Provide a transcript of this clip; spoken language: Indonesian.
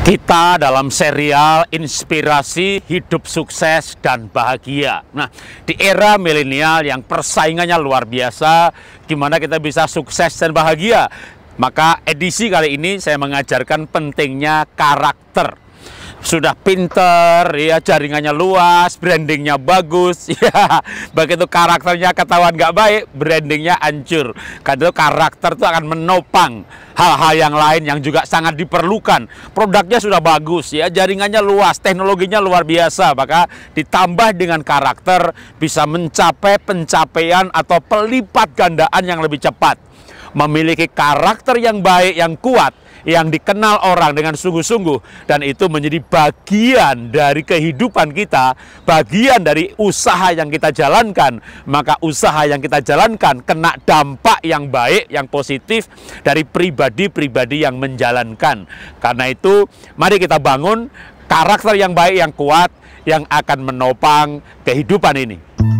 Kita dalam serial inspirasi hidup sukses dan bahagia. Nah, di era milenial yang persaingannya luar biasa, gimana kita bisa sukses dan bahagia? Maka edisi kali ini saya mengajarkan pentingnya karakter sudah pinter, ya jaringannya luas, brandingnya bagus, ya begitu karakternya ketahuan nggak baik, brandingnya hancur. Karena itu karakter itu akan menopang hal-hal yang lain yang juga sangat diperlukan. Produknya sudah bagus, ya jaringannya luas, teknologinya luar biasa, maka ditambah dengan karakter bisa mencapai pencapaian atau pelipat gandaan yang lebih cepat. Memiliki karakter yang baik, yang kuat, yang dikenal orang dengan sungguh-sungguh dan itu menjadi bagian dari kehidupan kita, bagian dari usaha yang kita jalankan. Maka usaha yang kita jalankan kena dampak yang baik, yang positif dari pribadi-pribadi yang menjalankan. Karena itu, mari kita bangun karakter yang baik yang kuat yang akan menopang kehidupan ini.